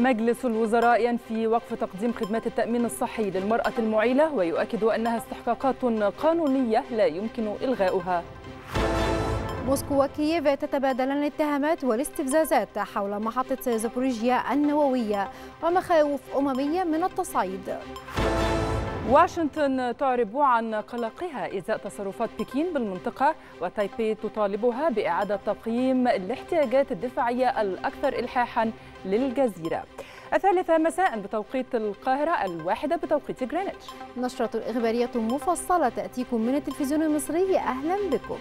مجلس الوزراء ينفي وقف تقديم خدمات التأمين الصحي للمرأة المعيلة ويؤكد أنها استحقاقات قانونية لا يمكن إلغاؤها موسكو وكييف تتبادلان الاتهامات والاستفزازات حول محطة زابوريجيا النووية ومخاوف أممية من التصعيد واشنطن تعرب عن قلقها إزاء تصرفات بكين بالمنطقة وتايبي تطالبها بإعادة تقييم الاحتياجات الدفاعية الأكثر إلحاحا للجزيرة الثالثة مساء بتوقيت القاهرة الواحدة بتوقيت جرينتش نشرة إخبارية مفصلة تأتيكم من التلفزيون المصري أهلا بكم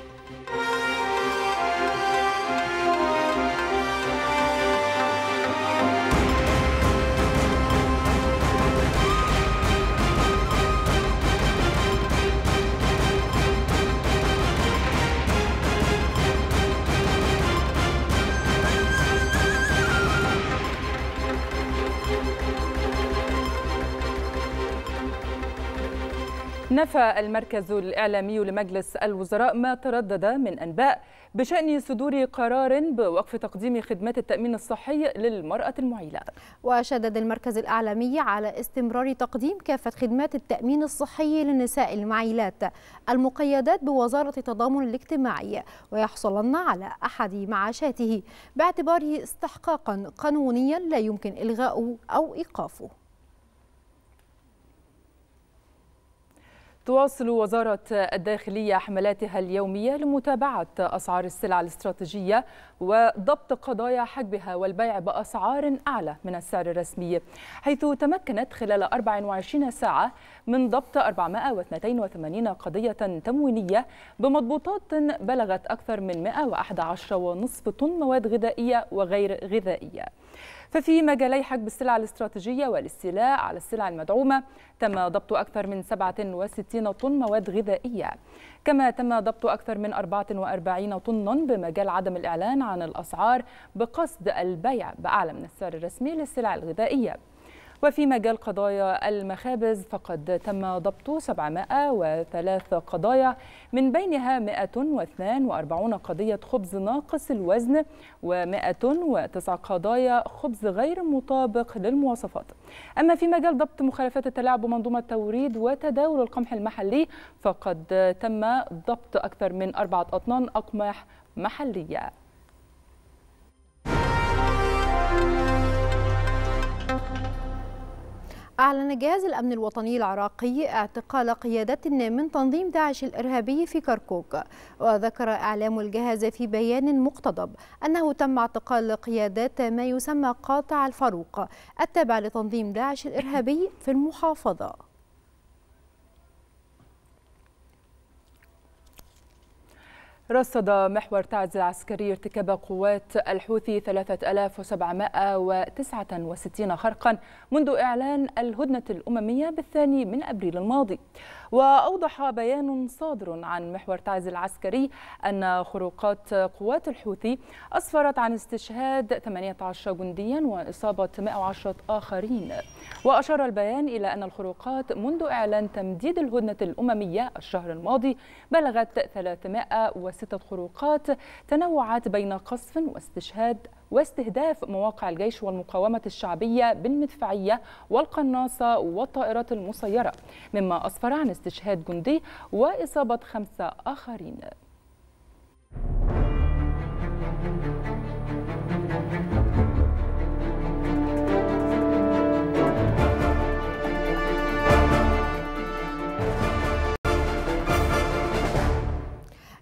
نفى المركز الإعلامي لمجلس الوزراء ما تردد من أنباء بشأن صدور قرار بوقف تقديم خدمات التأمين الصحي للمرأة المعيلة وشدد المركز الإعلامي على استمرار تقديم كافة خدمات التأمين الصحي للنساء المعيلات المقيدات بوزارة التضامن الاجتماعي ويحصلن على أحد معاشاته باعتباره استحقاقا قانونيا لا يمكن إلغاؤه أو إيقافه تواصل وزارة الداخلية حملاتها اليومية لمتابعة أسعار السلع الاستراتيجية وضبط قضايا حجبها والبيع بأسعار أعلى من السعر الرسمي حيث تمكنت خلال 24 ساعة من ضبط 482 قضية تموينية بمضبوطات بلغت أكثر من 111.5 طن مواد غذائية وغير غذائية ففي مجالي حجب السلع الاستراتيجية والاستيلاء على السلع المدعومة تم ضبط أكثر من 67 طن مواد غذائية كما تم ضبط أكثر من 44 طنا بمجال عدم الإعلان عن الأسعار بقصد البيع بأعلى من السعر الرسمي للسلع الغذائية وفي مجال قضايا المخابز فقد تم ضبط 703 قضايا من بينها 142 قضية خبز ناقص الوزن و109 قضايا خبز غير مطابق للمواصفات أما في مجال ضبط مخالفات التلاعب ومنظومة توريد وتداول القمح المحلي فقد تم ضبط أكثر من أربعة أطنان أقماح محلية أعلن جهاز الأمن الوطني العراقي اعتقال قيادة من تنظيم داعش الإرهابي في كركوك وذكر إعلام الجهاز في بيان مقتضب أنه تم اعتقال قيادات ما يسمى قاطع الفاروق التابع لتنظيم داعش الإرهابي في المحافظة رصد محور تعز العسكري ارتكاب قوات الحوثي 3769 خرقا منذ إعلان الهدنة الأممية بالثاني من أبريل الماضي وأوضح بيان صادر عن محور تعز العسكري أن خروقات قوات الحوثي أسفرت عن استشهاد 18 جنديا وإصابة 110 آخرين وأشار البيان إلى أن الخروقات منذ إعلان تمديد الهدنة الأممية الشهر الماضي بلغت 306 خروقات تنوعت بين قصف واستشهاد واستهداف مواقع الجيش والمقاومة الشعبية بالمدفعية والقناصة والطائرات المسيرة مما أسفر عن استشهاد جندي وإصابة خمسة آخرين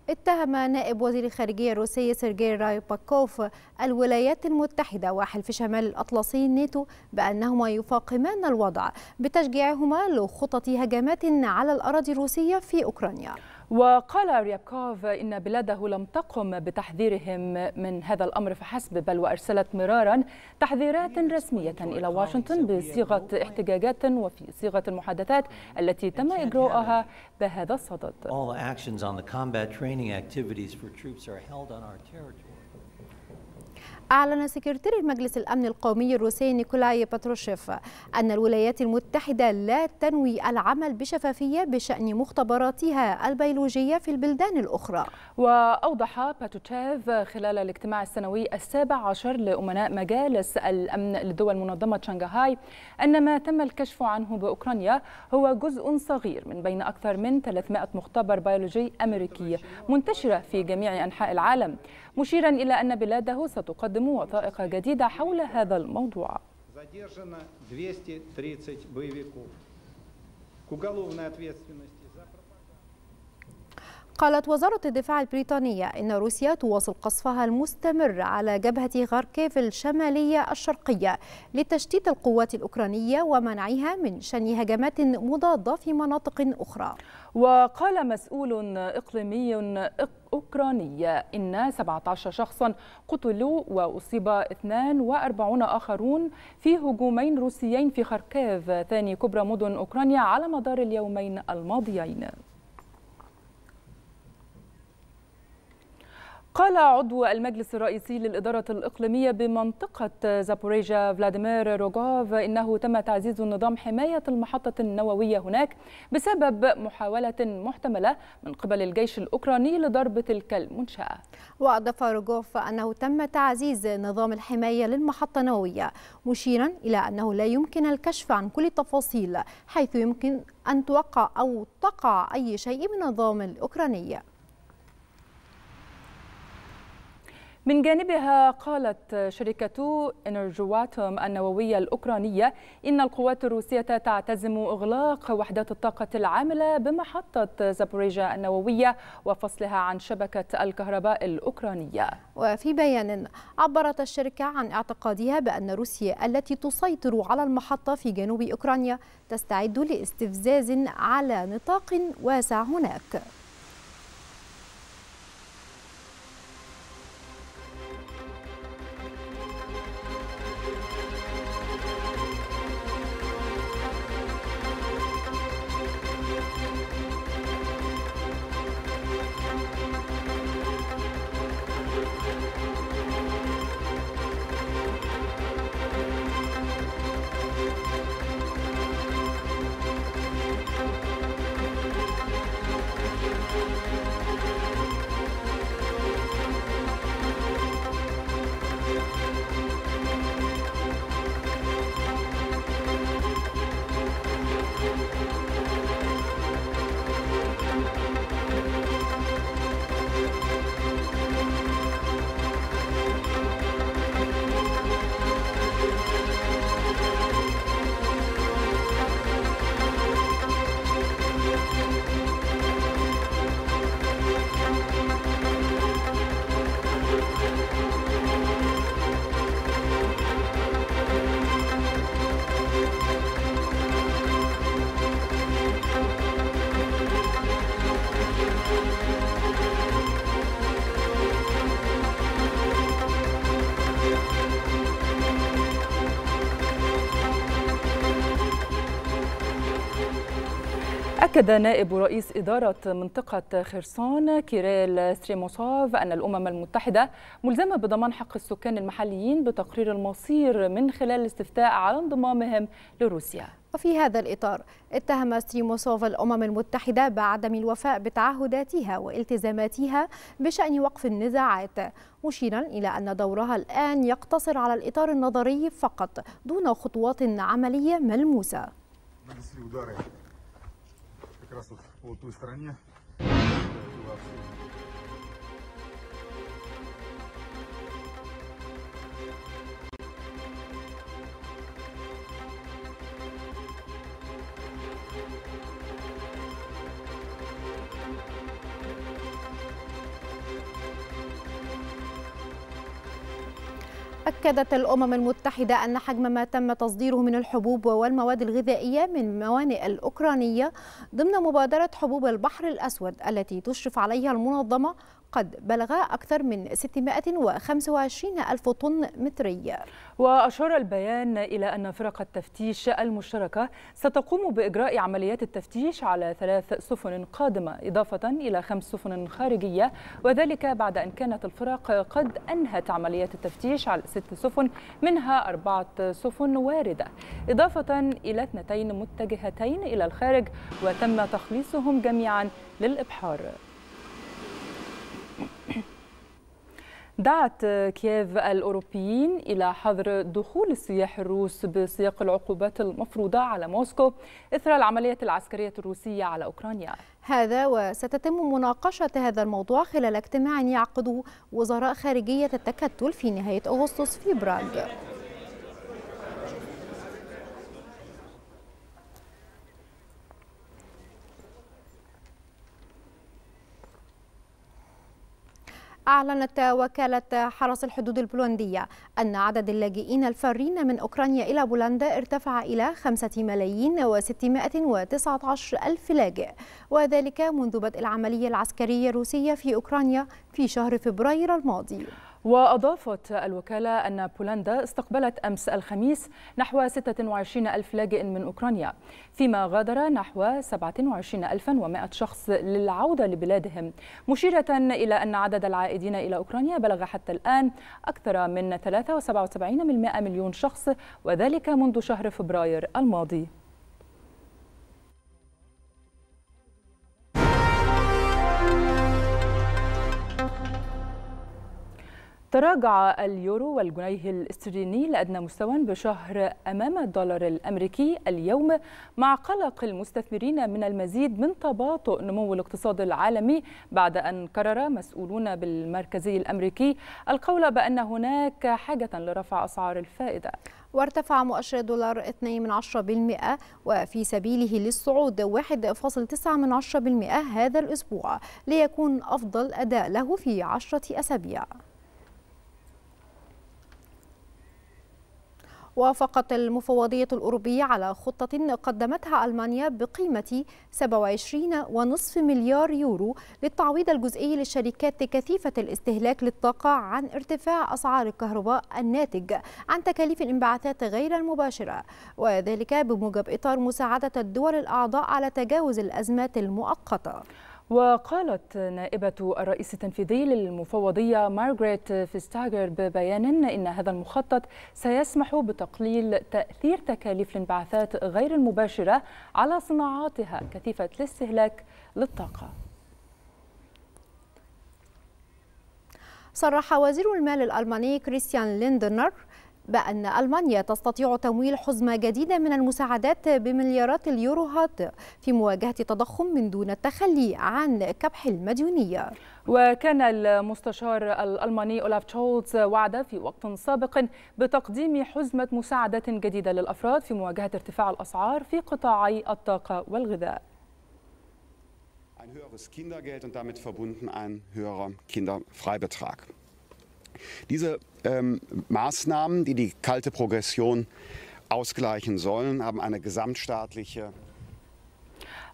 اتهم نائب وزير الخارجية الروسي سيرجي رايباكوف الولايات المتحدة وحلف شمال الأطلسي ناتو بأنهما يفاقمان الوضع بتشجيعهما لخطط هجمات على الأراضي الروسية في أوكرانيا وقال ريابكوف إن بلاده لم تقم بتحذيرهم من هذا الأمر فحسب بل وأرسلت مرارا تحذيرات رسمية إلى واشنطن بصيغة احتجاجات وفي صيغة المحادثات التي تم إجراؤها بهذا الصدد. All actions on the combat training activities for troops are held on our territory. أعلن سكرتير مجلس الأمن القومي الروسي نيكولاي باتروشيف أن الولايات المتحدة لا تنوي العمل بشفافية بشأن مختبراتها البيولوجية في البلدان الأخرى وأوضح باتوتيف خلال الاجتماع السنوي السابع عشر لأمناء مجالس الأمن لدول منظمة شنغهاي أن ما تم الكشف عنه بأوكرانيا هو جزء صغير من بين أكثر من 300 مختبر بيولوجي أمريكي منتشرة في جميع أنحاء العالم مشيرا إلى أن بلاده ستقدم وثائق جديدة حول هذا الموضوع задержано 230 боевиков. К уголовной ответственности قالت وزارة الدفاع البريطانية إن روسيا تواصل قصفها المستمر على جبهة غاركيف الشمالية الشرقية لتشتيت القوات الأوكرانية ومنعها من شن هجمات مضادة في مناطق أخرى وقال مسؤول إقليمي أوكرانية إن 17 شخصا قتلوا وأصيب 42 آخرون في هجومين روسيين في خركيف ثاني كبرى مدن أوكرانيا على مدار اليومين الماضيين قال عضو المجلس الرئيسي للإدارة الإقليمية بمنطقة زابوريجا فلاديمير روغوف إنه تم تعزيز نظام حماية المحطة النووية هناك بسبب محاولة محتملة من قبل الجيش الأوكراني لضرب تلك المنشأة وأضاف روغوف أنه تم تعزيز نظام الحماية للمحطة النووية مشيرا إلى أنه لا يمكن الكشف عن كل التفاصيل حيث يمكن أن توقع أو تقع أي شيء من النظام الأوكراني من جانبها قالت شركة انرجواتوم النووية الأوكرانية إن القوات الروسية تعتزم إغلاق وحدات الطاقة العاملة بمحطة زابوريجا النووية وفصلها عن شبكة الكهرباء الأوكرانية وفي بيان عبرت الشركة عن اعتقادها بأن روسيا التي تسيطر على المحطة في جنوب أوكرانيا تستعد لاستفزاز على نطاق واسع هناك أكد نائب رئيس إدارة منطقة خرسون كيريل ستريموسوف أن الأمم المتحدة ملزمة بضمان حق السكان المحليين بتقرير المصير من خلال الاستفتاء على انضمامهم لروسيا وفي هذا الإطار اتهم ستريموسوف الأمم المتحدة بعدم الوفاء بتعهداتها والتزاماتها بشأن وقف النزاعات مشيرا إلى أن دورها الآن يقتصر على الإطار النظري فقط دون خطوات عملية ملموسة как раз вот по той стороне. أكدت الأمم المتحدة أن حجم ما تم تصديره من الحبوب والمواد الغذائية من موانئ الأوكرانية ضمن مبادرة حبوب البحر الأسود التي تشرف عليها المنظمة قد بلغ أكثر من 625 ألف طن متري وأشار البيان إلى أن فرق التفتيش المشتركة ستقوم بإجراء عمليات التفتيش على ثلاث سفن قادمة إضافة إلى خمس سفن خارجية وذلك بعد أن كانت الفرق قد أنهت عمليات التفتيش على ست سفن منها أربعة سفن واردة إضافة إلى اثنتين متجهتين إلى الخارج وتم تخليصهم جميعا للإبحار دعت كييف الأوروبيين إلى حظر دخول السياح الروس بسياق العقوبات المفروضة على موسكو إثر العملية العسكرية الروسية على أوكرانيا هذا وستتم مناقشة هذا الموضوع خلال اجتماع يعقده وزراء خارجية التكتل في نهاية أغسطس في براغ أعلنت وكالة حرس الحدود البولندية أن عدد اللاجئين الفارين من أوكرانيا إلى بولندا ارتفع إلى 5 ملايين و619 ألف لاجئ وذلك منذ بدء العملية العسكرية الروسية في أوكرانيا في شهر فبراير الماضي وأضافت الوكالة أن بولندا استقبلت أمس الخميس نحو 26 ألف لاجئ من أوكرانيا فيما غادر نحو 27100 شخص للعودة لبلادهم مشيرة إلى أن عدد العائدين إلى أوكرانيا بلغ حتى الآن أكثر من 3.77 مليون شخص وذلك منذ شهر فبراير الماضي تراجع اليورو والجنيه الاسترليني لأدنى مستوى بشهر أمام الدولار الأمريكي اليوم مع قلق المستثمرين من المزيد من تباطؤ نمو الاقتصاد العالمي بعد أن قرر مسؤولون بالمركزي الأمريكي القول بأن هناك حاجة لرفع أسعار الفائدة وارتفع مؤشر دولار 2.10% وفي سبيله للصعود 1.9% هذا الأسبوع ليكون أفضل أداء له في 10 أسابيع وافقت المفوضية الأوروبية على خطة قدمتها ألمانيا بقيمة 27.5 مليار يورو للتعويض الجزئي للشركات كثيفة الاستهلاك للطاقة عن ارتفاع أسعار الكهرباء الناتج عن تكاليف الانبعاثات غير المباشرة وذلك بموجب إطار مساعدة الدول الأعضاء على تجاوز الأزمات المؤقتة وقالت نائبة الرئيس التنفيذي للمفوضية مارغريت فيستاجر ببيان إن هذا المخطط سيسمح بتقليل تأثير تكاليف الانبعاثات غير المباشرة على صناعاتها كثيفة الاستهلاك للطاقة صرح وزير المال الألماني كريستيان ليندنر بأن ألمانيا تستطيع تمويل حزمة جديدة من المساعدات بمليارات اليوروهات في مواجهة التضخم من دون التخلي عن كبح المديونية وكان المستشار الألماني أولاف تشولز وعد في وقت سابق بتقديم حزمة مساعدات جديدة للأفراد في مواجهة ارتفاع الأسعار في قطاعي الطاقة والغذاء Ein höheres Kindergeld und damit verbunden ein höherer Kinderfreibetrag. Diese ähm, Maßnahmen, die die kalte Progression ausgleichen sollen, haben eine gesamtstaatliche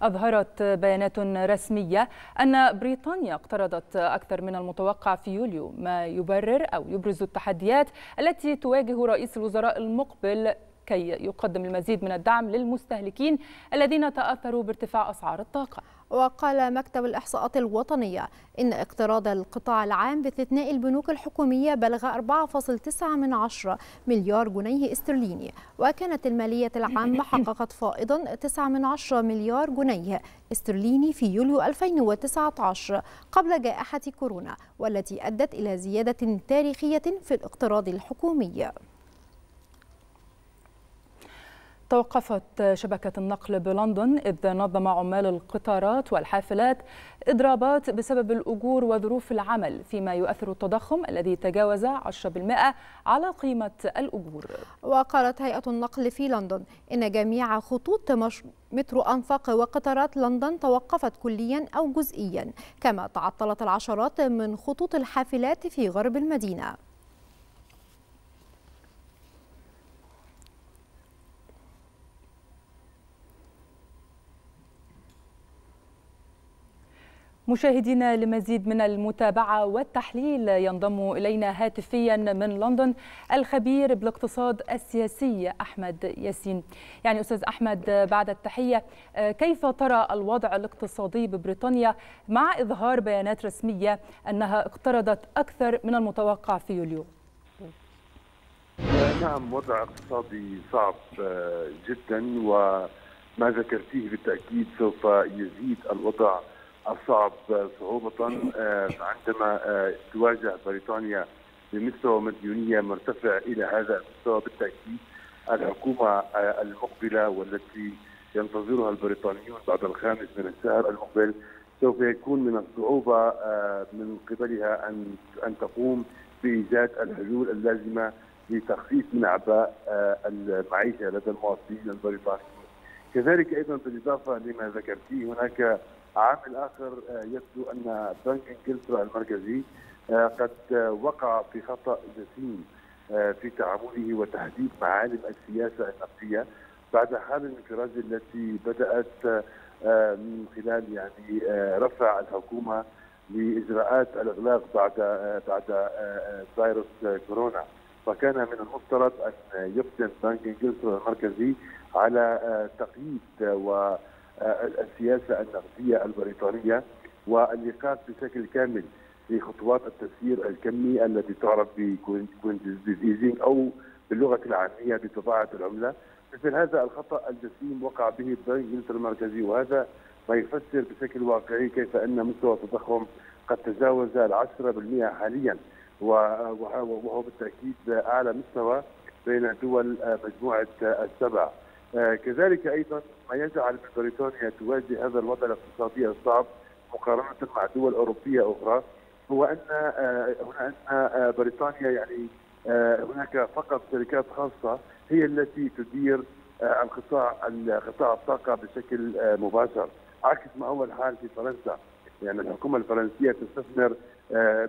أظهرت بيانات رسمية أن بريطانيا اقترضت أكثر من المتوقع في يوليو ما يبرر أو يبرز التحديات التي تواجه رئيس الوزراء المقبل كي يقدم المزيد من الدعم للمستهلكين الذين تأثروا بارتفاع أسعار الطاقة وقال مكتب الإحصاءات الوطنية إن اقتراض القطاع العام باستثناء البنوك الحكومية بلغ 4.9 من عشرة مليار جنيه استرليني وكانت المالية العامة حققت فائضا 9 من عشرة مليار جنيه استرليني في يوليو 2019 قبل جائحة كورونا والتي أدت إلى زيادة تاريخية في الاقتراض الحكومي توقفت شبكة النقل بلندن إذ نظم عمال القطارات والحافلات إضرابات بسبب الأجور وظروف العمل فيما يؤثر التضخم الذي تجاوز 10% على قيمة الأجور وقالت هيئة النقل في لندن إن جميع خطوط مش... مترو أنفاق وقطارات لندن توقفت كليا أو جزئيا كما تعطلت العشرات من خطوط الحافلات في غرب المدينة مشاهدينا لمزيد من المتابعة والتحليل ينضم إلينا هاتفيا من لندن الخبير بالاقتصاد السياسي أحمد ياسين يعني أستاذ أحمد بعد التحية كيف ترى الوضع الاقتصادي ببريطانيا مع إظهار بيانات رسمية أنها اقترضت أكثر من المتوقع في يوليو آه، نعم وضع اقتصادي صعب آه، جدا وما ذكرتيه بالتأكيد سوف يزيد الوضع أصعب صعوبة آه، عندما آه، تواجه بريطانيا بمستوى مديونية مرتفع إلى هذا المستوى بالتأكيد الحكومة آه، المقبلة والتي ينتظرها البريطانيون بعد الخامس من الشهر المقبل سوف يكون من الصعوبة من قبلها أن أن تقوم بإيجاد الحلول اللازمة لتخفيف من أعباء المعيشة لدى المواطنين البريطانيين كذلك أيضا بالإضافة لما ذكرتيه هناك عامل الآخر آه، يبدو أن بنك إنجلترا المركزي آه، قد آه، وقع في خطأ جسيم في تعامله وتحديد معالم السياسة النقدية بعد حال الانفراج التي بدأت من خلال يعني رفع الحكومة لاجراءات الاغلاق بعد بعد فيروس كورونا فكان من المفترض ان يقدم بنك انجلترا المركزي على تقييد و السياسه النقديه البريطانيه والنقاش بشكل كامل في خطوات التسيير الكمي التي تعرف بكوينتيزيف او باللغه العاميه بطباعه العمله مثل هذا الخطا الجسيم وقع به البنك المركزي وهذا ما يفسر بشكل واقعي كيف ان مستوى التضخم قد تجاوز العشرة بالمئة حاليا وهو بالتأكيد أعلى مستوى بين دول مجموعة السبع آه، كذلك ايضا ما يجعل بريطانيا تواجه هذا الوضع الاقتصادي الصعب مقارنه مع دول اوروبيه اخرى هو ان آه، هنا ان آه، بريطانيا يعني هناك فقط شركات خاصه هي التي تدير القطاع قطاع الطاقه بشكل مباشر عكس ما هو الحال في فرنسا يعني الحكومه الفرنسيه تستثمر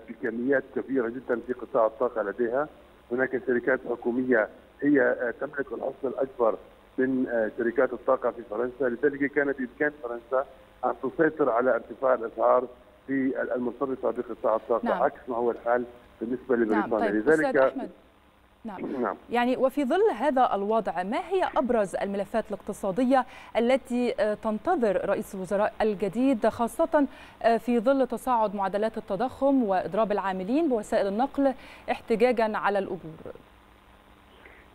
بكميات كبيره جدا في قطاع الطاقه لديها هناك شركات حكوميه هي تملك الحصه الاكبر من آه، شركات الطاقه في فرنسا، لذلك كان بامكان فرنسا ان تسيطر على ارتفاع الاسعار في المرتبطه بقطاع الطاقه نعم. عكس ما هو الحال بالنسبه نعم، لبريطانيا، نعم. طيب. لذلك نعم. نعم يعني وفي ظل هذا الوضع ما هي أبرز الملفات الاقتصادية التي آه، تنتظر رئيس الوزراء الجديد خاصة آه، في ظل تصاعد معدلات التضخم وإضراب العاملين بوسائل النقل احتجاجا على الأجور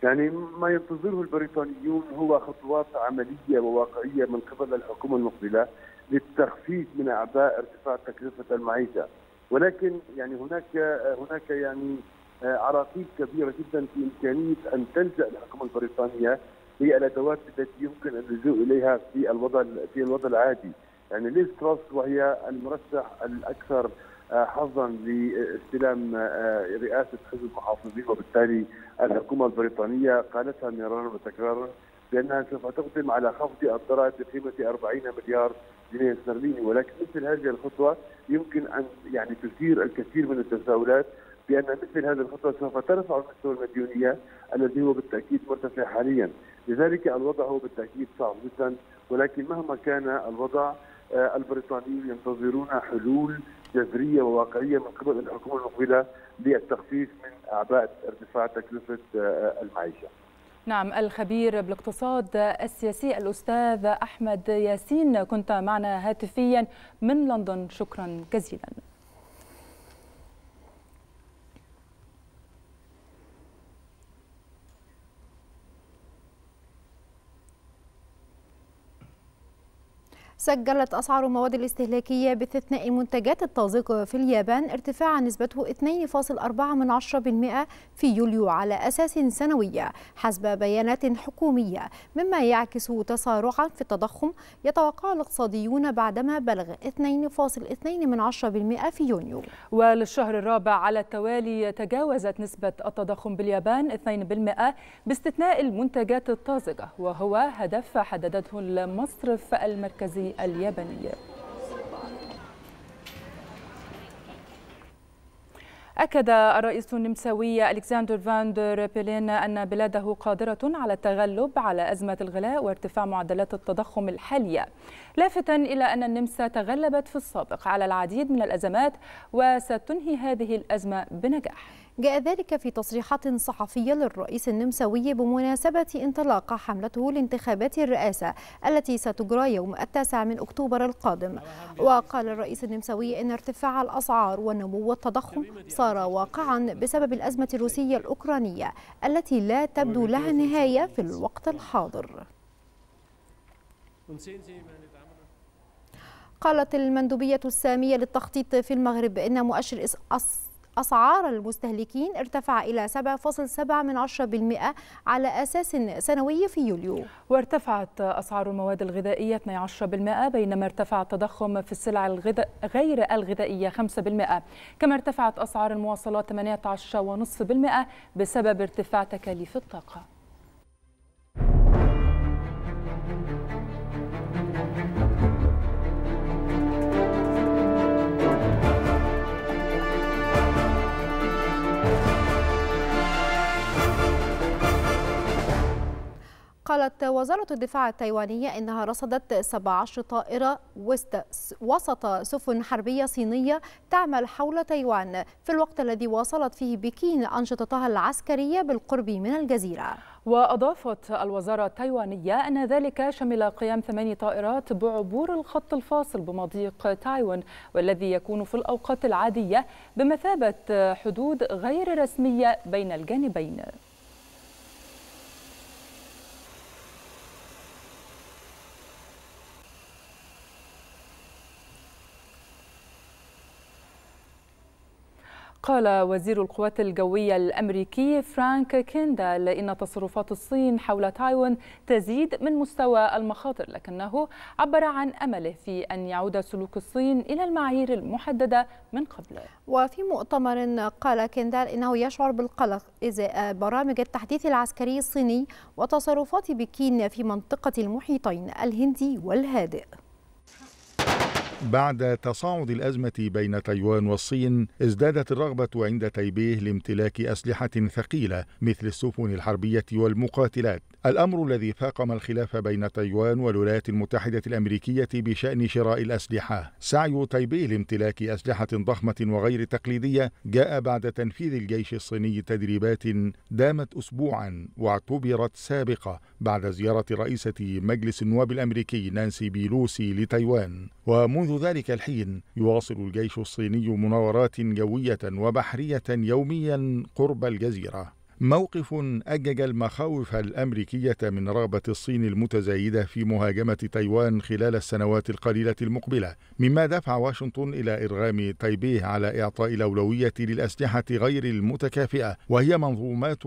يعني ما ينتظره البريطانيون هو خطوات عمليه وواقعيه من قبل الحكومه المقبله للتخفيف من اعباء ارتفاع تكلفه المعيشه ولكن يعني هناك هناك يعني آه، عراقيل كبيره جدا في امكانيه ان تلجا الحكومه البريطانيه هي الادوات التي يمكن اللجوء اليها في الوضع في الوضع العادي يعني ليز وهي المرشح الاكثر آه، حظا لاستلام آه، رئاسه حزب المحافظين وبالتالي الحكومه البريطانيه قالتها مرارا وتكرارا بانها سوف تقدم على خفض الضرائب بقيمه 40 مليار جنيه استرليني ولكن مثل هذه الخطوه يمكن ان يعني تثير الكثير من التساؤلات بان مثل هذه الخطوه سوف ترفع مستوى المديونيه الذي هو بالتاكيد مرتفع حاليا، لذلك الوضع هو بالتاكيد صعب جدا ولكن مهما كان الوضع آه، البريطانيين ينتظرون حلول جذريه وواقعيه من قبل الحكومه المقبله للتخفيف من اعباء ارتفاع تكلفه آه، المعيشه. نعم الخبير بالاقتصاد السياسي الاستاذ احمد ياسين كنت معنا هاتفيا من لندن شكرا جزيلا. سجلت أسعار المواد الاستهلاكية باستثناء منتجات الطازجة في اليابان ارتفاع نسبته 2.4% في يوليو على أساس سنوية حسب بيانات حكومية مما يعكس تسارعا في التضخم يتوقع الاقتصاديون بعدما بلغ 2.2% في يونيو وللشهر الرابع على التوالي تجاوزت نسبة التضخم باليابان 2% باستثناء المنتجات الطازجة وهو هدف حددته المصرف المركزي الياباني أكد الرئيس النمساوي ألكسندر فاندر بيلين أن بلاده قادرة على التغلب على أزمة الغلاء وارتفاع معدلات التضخم الحالية لافتا إلى أن النمسا تغلبت في السابق على العديد من الأزمات وستنهي هذه الأزمة بنجاح جاء ذلك في تصريحات صحفية للرئيس النمساوي بمناسبة انطلاق حملته لانتخابات الرئاسة التي ستجرى يوم التاسع من أكتوبر القادم وقال الرئيس النمساوي إن ارتفاع الأسعار والنمو والتضخم صار واقعا بسبب الأزمة الروسية الأوكرانية التي لا تبدو لها نهاية في الوقت الحاضر قالت المندوبية السامية للتخطيط في المغرب إن مؤشر أس أسعار المستهلكين ارتفع إلى 7.7% على أساس سنوي في يوليو وارتفعت أسعار المواد الغذائية 12% بينما ارتفع التضخم في السلع غير الغذائية 5% كما ارتفعت أسعار المواصلات 18.5% بسبب ارتفاع تكاليف الطاقة قالت وزارة الدفاع التايوانية إنها رصدت 17 طائرة وسط سفن حربية صينية تعمل حول تايوان في الوقت الذي واصلت فيه بكين أنشطتها العسكرية بالقرب من الجزيرة وأضافت الوزارة التايوانية أن ذلك شمل قيام ثماني طائرات بعبور الخط الفاصل بمضيق تايوان والذي يكون في الأوقات العادية بمثابة حدود غير رسمية بين الجانبين قال وزير القوات الجوية الأمريكي فرانك كيندال إن تصرفات الصين حول تايوان تزيد من مستوى المخاطر لكنه عبر عن أمله في أن يعود سلوك الصين إلى المعايير المحددة من قبل وفي مؤتمر قال كيندال إنه يشعر بالقلق إزاء برامج التحديث العسكري الصيني وتصرفات بكين في منطقة المحيطين الهندي والهادئ بعد تصاعد الأزمة بين تايوان والصين ازدادت الرغبة عند تايبيه لامتلاك أسلحة ثقيلة مثل السفن الحربية والمقاتلات الأمر الذي فاقم الخلاف بين تايوان والولايات المتحدة الأمريكية بشأن شراء الأسلحة سعي تايبيه لامتلاك أسلحة ضخمة وغير تقليدية جاء بعد تنفيذ الجيش الصيني تدريبات دامت أسبوعا واعتبرت سابقة بعد زيارة رئيسة مجلس النواب الأمريكي نانسي بيلوسي لتايوان ومنذ ذلك الحين يواصل الجيش الصيني مناورات جوية وبحرية يوميا قرب الجزيرة موقف أجج المخاوف الأمريكية من رغبة الصين المتزايدة في مهاجمة تايوان خلال السنوات القليلة المقبلة، مما دفع واشنطن إلى إرغام تايبيه على إعطاء الأولوية للأسلحة غير المتكافئة، وهي منظومات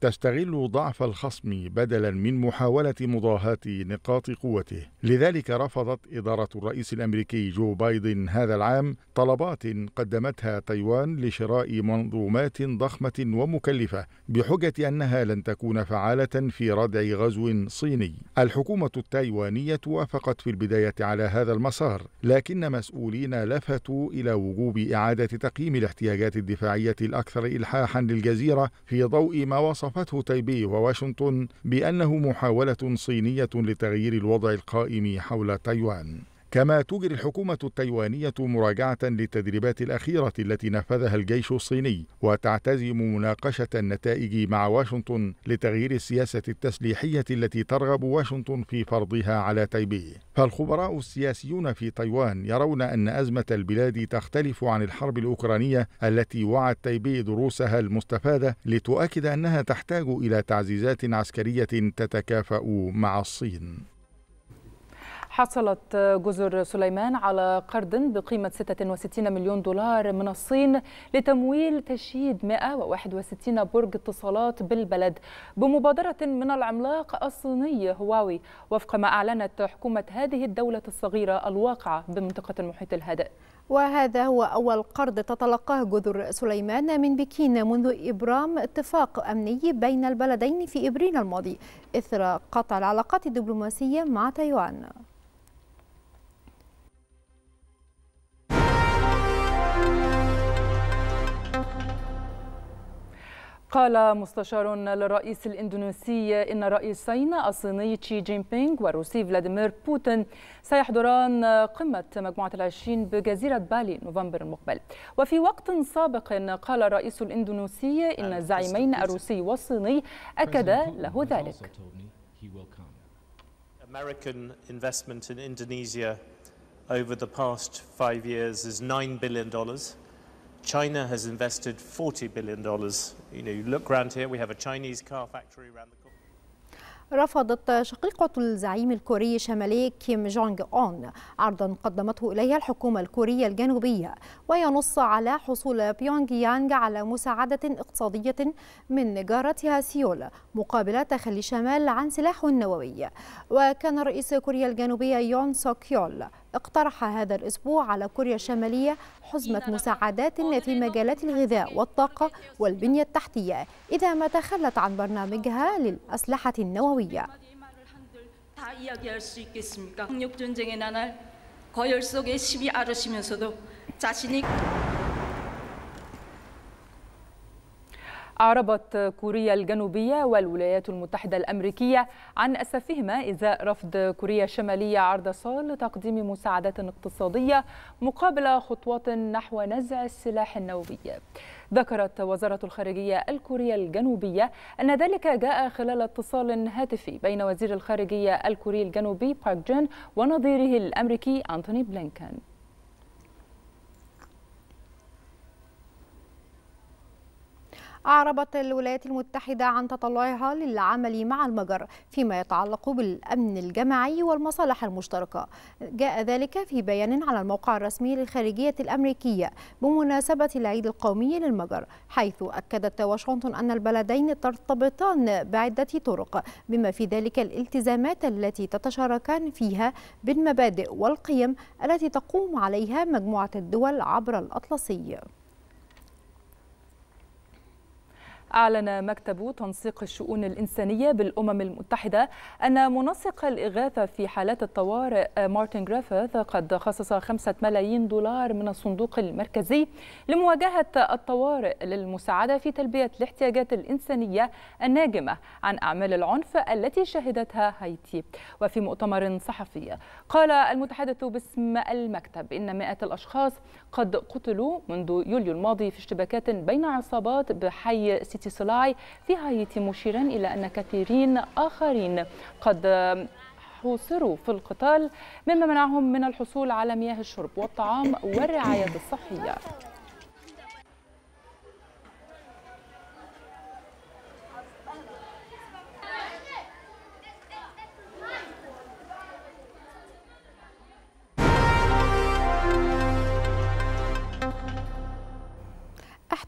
تستغل ضعف الخصم بدلا من محاولة مضاهاة نقاط قوته. لذلك رفضت إدارة الرئيس الأمريكي جو بايدن هذا العام طلبات قدمتها تايوان لشراء منظومات ضخمة ومكلفة بحجة أنها لن تكون فعالة في ردع غزو صيني. الحكومة التايوانية وافقت في البداية على هذا المسار، لكن مسؤولين لفتوا إلى وجوب إعادة تقييم الاحتياجات الدفاعية الأكثر إلحاحا للجزيرة في ضوء ما وصفته تايبي وواشنطن بأنه محاولة صينية لتغيير الوضع القائم حول تايوان. كما تجري الحكومة التايوانية مراجعة للتدريبات الأخيرة التي نفذها الجيش الصيني وتعتزم مناقشة النتائج مع واشنطن لتغيير السياسة التسليحية التي ترغب واشنطن في فرضها على تايبي فالخبراء السياسيون في تايوان يرون أن أزمة البلاد تختلف عن الحرب الأوكرانية التي وعد تايبي دروسها المستفادة لتؤكد أنها تحتاج إلى تعزيزات عسكرية تتكافأ مع الصين حصلت جزر سليمان على قرض بقيمة 66 مليون دولار من الصين لتمويل تشييد 161 برج اتصالات بالبلد بمبادرة من العملاق الصيني هواوي وفق ما أعلنت حكومة هذه الدولة الصغيرة الواقعة بمنطقة المحيط الهادئ وهذا هو أول قرض تتلقاه جزر سليمان من بكين منذ إبرام اتفاق أمني بين البلدين في إبريل الماضي إثر قطع العلاقات الدبلوماسية مع تايوان قال مستشار للرئيس الإندونيسي إن رئيسين الصيني تشي جين بينغ والروسي فلاديمير بوتين سيحضران قمة مجموعة العشرين بجزيرة بالي نوفمبر المقبل وفي وقت سابق قال الرئيس الإندونيسي إن الزعيمين الروسي والصيني أكدا له ذلك American investment in Indonesia over the past five years is $9 billion. China has invested $40 billion. dollars. You know, you look around here, we have a Chinese car factory around the corner. رفضت شقيقة الزعيم الكوري الشمالي كيم جونج أون عرضا قدمته إليها الحكومة الكورية الجنوبية وينص على حصول بيونغ يانغ على مساعدة اقتصادية من جارتها سيول مقابل تخلي الشمال عن سلاحه النووي وكان رئيس كوريا الجنوبية يون سوك يول اقترح هذا الأسبوع على كوريا الشمالية حزمة مساعدات في مجالات الغذاء والطاقة والبنية التحتية إذا ما تخلت عن برنامجها للأسلحة النووية أعربت كوريا الجنوبية والولايات المتحدة الأمريكية عن أسفهما إزاء رفض كوريا الشمالية عرض سول لتقديم مساعدات اقتصادية مقابل خطوات نحو نزع السلاح النووي ذكرت وزارة الخارجية الكورية الجنوبية أن ذلك جاء خلال اتصال هاتفي بين وزير الخارجية الكوري الجنوبي بارك جون ونظيره الأمريكي أنتوني بلينكن أعربت الولايات المتحدة عن تطلعها للعمل مع المجر فيما يتعلق بالأمن الجماعي والمصالح المشتركة جاء ذلك في بيان على الموقع الرسمي للخارجية الأمريكية بمناسبة العيد القومي للمجر حيث أكدت واشنطن أن البلدين ترتبطان بعدة طرق بما في ذلك الالتزامات التي تتشاركان فيها بالمبادئ والقيم التي تقوم عليها مجموعة الدول عبر الأطلسي أعلن مكتب تنسيق الشؤون الإنسانية بالأمم المتحدة أن منسق الإغاثة في حالات الطوارئ آه، مارتن جريفيث قد خصص خمسة ملايين دولار من الصندوق المركزي لمواجهة الطوارئ للمساعدة في تلبية الاحتياجات الإنسانية الناجمة عن أعمال العنف التي شهدتها هايتي وفي مؤتمر صحفي قال المتحدث باسم المكتب إن مئات الأشخاص قد قتلوا منذ يوليو الماضي في اشتباكات بين عصابات بحي سيتي سولاي في هايتي مشيرا إلى أن كثيرين آخرين قد حوصروا في القتال مما منعهم من الحصول على مياه الشرب والطعام والرعاية الصحية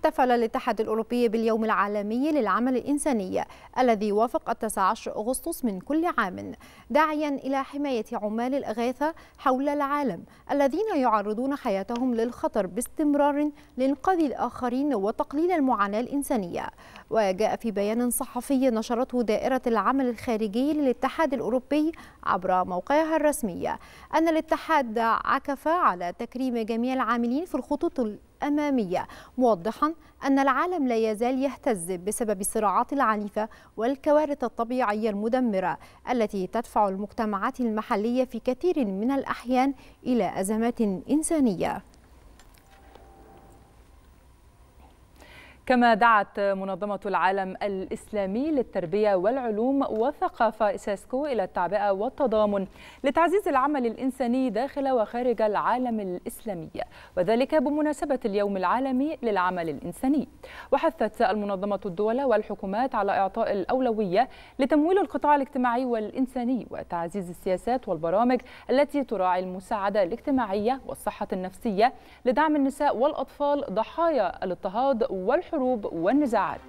احتفل الاتحاد الأوروبي باليوم العالمي للعمل الإنساني الذي وافق 19 أغسطس من كل عام داعيا إلى حماية عمال الأغاثة حول العالم الذين يعرضون حياتهم للخطر باستمرار لإنقاذ الآخرين وتقليل المعاناة الإنسانية وجاء في بيان صحفي نشرته دائرة العمل الخارجي للاتحاد الأوروبي عبر موقعها الرسمي أن الاتحاد عكف على تكريم جميع العاملين في الخطوط أمامية موضحا أن العالم لا يزال يهتز بسبب الصراعات العنيفة والكوارث الطبيعية المدمرة التي تدفع المجتمعات المحلية في كثير من الأحيان إلى أزمات إنسانية كما دعت منظمة العالم الإسلامي للتربية والعلوم والثقافة إساسكو إلى التعبئة والتضامن لتعزيز العمل الإنساني داخل وخارج العالم الإسلامي وذلك بمناسبة اليوم العالمي للعمل الإنساني وحثت المنظمة الدول والحكومات على إعطاء الأولوية لتمويل القطاع الاجتماعي والإنساني وتعزيز السياسات والبرامج التي تراعي المساعدة الاجتماعية والصحة النفسية لدعم النساء والأطفال ضحايا الاضطهاد والحروب الحروب والنزاعات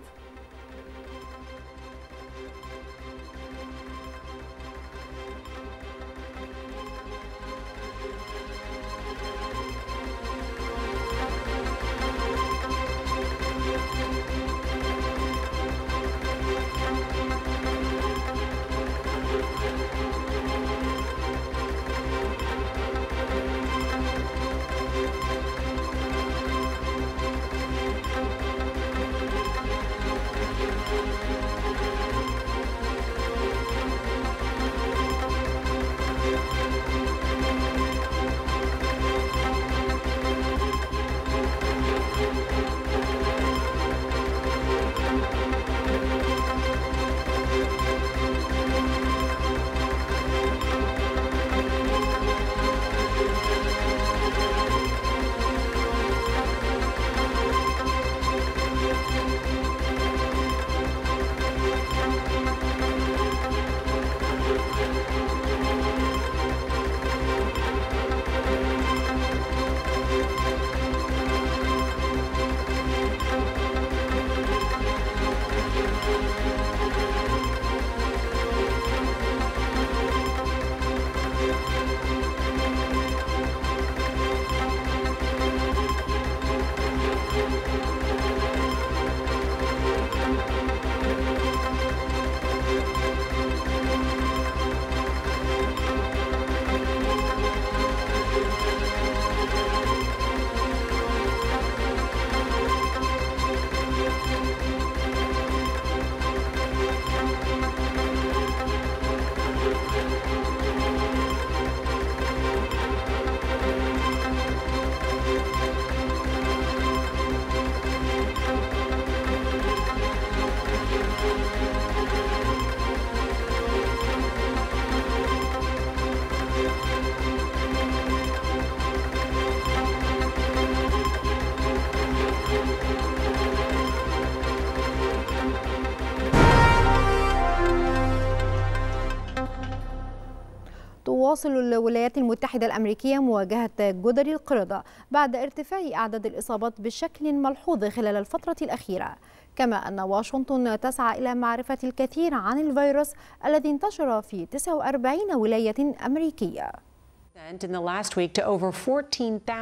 تواصل الولايات المتحدة الأمريكية مواجهة جدر القردة بعد ارتفاع أعداد الإصابات بشكل ملحوظ خلال الفترة الأخيرة كما أن واشنطن تسعى إلى معرفة الكثير عن الفيروس الذي انتشر في 49 ولاية أمريكية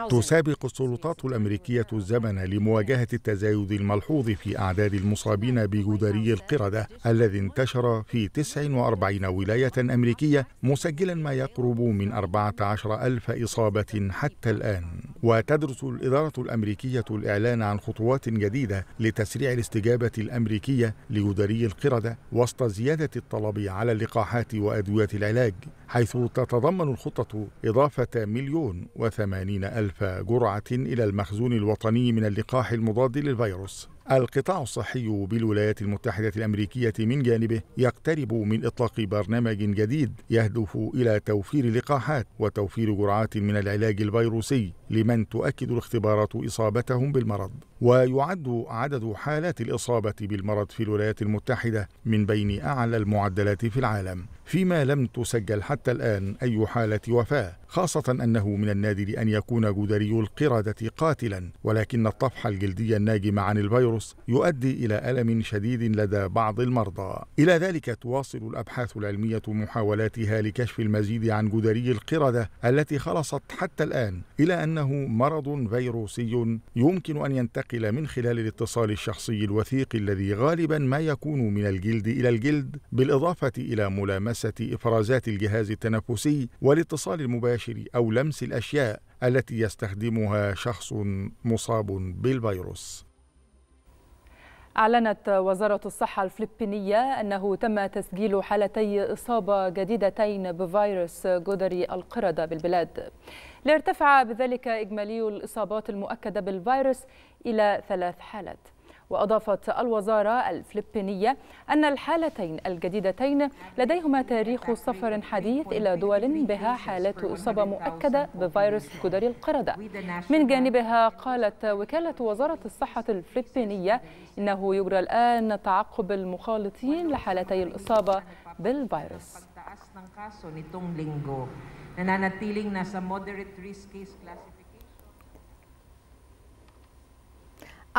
تسابق السلطات الأمريكية الزمن لمواجهة التزايد الملحوظ في أعداد المصابين بجدري القردة الذي انتشر في 49 ولاية أمريكية مسجلا ما يقرب من 14 ألف إصابة حتى الآن وتدرس الإدارة الأمريكية الإعلان عن خطوات جديدة لتسريع الاستجابة الأمريكية لجدري القردة وسط زيادة الطلب على اللقاحات وأدوية العلاج حيث تتضمن الخطة إضافة مليون وثمانين ألف جرعة إلى المخزون الوطني من اللقاح المضاد للفيروس القطاع الصحي بالولايات المتحدة الأمريكية من جانبه يقترب من إطلاق برنامج جديد يهدف إلى توفير لقاحات وتوفير جرعات من العلاج الفيروسي لمن تؤكد الاختبارات إصابتهم بالمرض ويعد عدد حالات الإصابة بالمرض في الولايات المتحدة من بين أعلى المعدلات في العالم فيما لم تسجل حتى الآن أي حالة وفاة خاصة أنه من النادر أن يكون جدري القردة قاتلا ولكن الطفح الجلدي الناجم عن الفيروس الفيروس يؤدي إلى ألم شديد لدى بعض المرضى إلى ذلك تواصل الأبحاث العلمية محاولاتها لكشف المزيد عن جدري القردة التي خلصت حتى الآن إلى أنه مرض فيروسي يمكن أن ينتقل من خلال الاتصال الشخصي الوثيق الذي غالبا ما يكون من الجلد إلى الجلد بالإضافة إلى ملامسة إفرازات الجهاز التنفسي والاتصال المباشر أو لمس الأشياء التي يستخدمها شخص مصاب بالفيروس أعلنت وزارة الصحة الفلبينية أنه تم تسجيل حالتي إصابة جديدتين بفيروس جدري القردة بالبلاد لارتفع بذلك إجمالي الإصابات المؤكدة بالفيروس إلى ثلاث حالات وأضافت الوزارة الفلبينية أن الحالتين الجديدتين لديهما تاريخ سفر حديث إلى دول بها حالات إصابة مؤكدة بفيروس جدري القردة من جانبها قالت وكالة وزارة الصحة الفلبينية إنه يجرى الآن تعقب المخالطين لحالتي الإصابة بالفيروس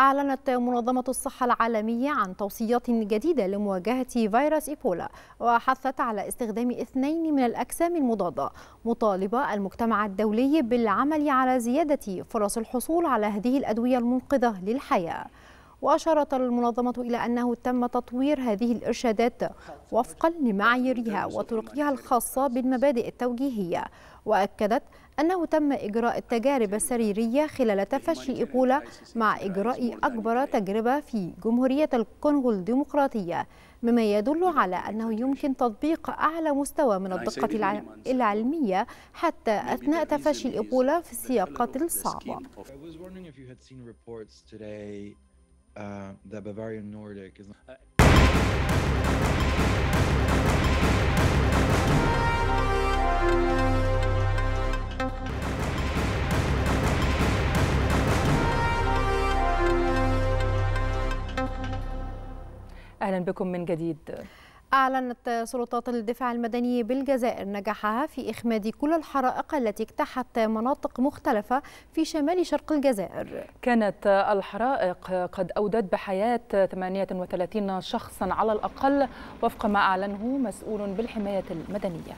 أعلنت منظمة الصحة العالمية عن توصيات جديدة لمواجهة فيروس إيبولا وحثت على استخدام اثنين من الأجسام المضادة مطالبة المجتمع الدولي بالعمل على زيادة فرص الحصول على هذه الأدوية المنقذة للحياة وأشارت المنظمة إلى أنه تم تطوير هذه الإرشادات وفقا لمعاييرها وطرقها الخاصة بالمبادئ التوجيهية وأكدت أنه تم إجراء التجارب السريرية خلال تفشي إيبولا مع إجراء أكبر تجربة في جمهورية الكونغو الديمقراطية مما يدل على أنه يمكن تطبيق أعلى مستوى من الدقة العلمية حتى أثناء تفشي الإيبولا في السياقات الصعبة. uh, the Bavarian Nordic is. اهلا بكم من جديد أعلنت سلطات الدفاع المدني بالجزائر نجاحها في إخماد كل الحرائق التي اجتاحت مناطق مختلفة في شمال شرق الجزائر كانت الحرائق قد أودت بحياة 38 شخصا على الأقل وفق ما أعلنه مسؤول بالحماية المدنية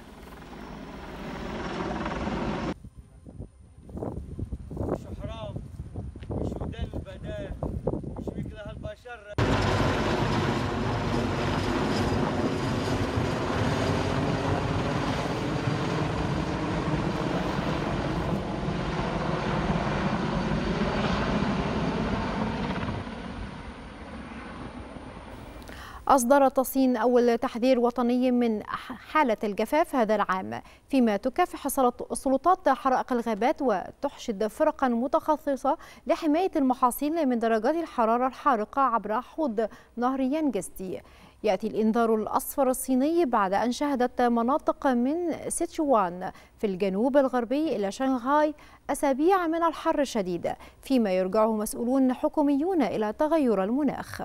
أصدرت الصين أول تحذير وطني من حالة الجفاف هذا العام فيما تكافح سلطات حرائق الغابات وتحشد فرقا متخصصة لحماية المحاصيل من درجات الحرارة الحارقة عبر حوض نهر يانجستي يأتي الإنذار الأصفر الصيني بعد أن شهدت مناطق من سيتشوان في الجنوب الغربي إلى شنغهاي أسابيع من الحر الشديد فيما يرجعه مسؤولون حكوميون إلى تغير المناخ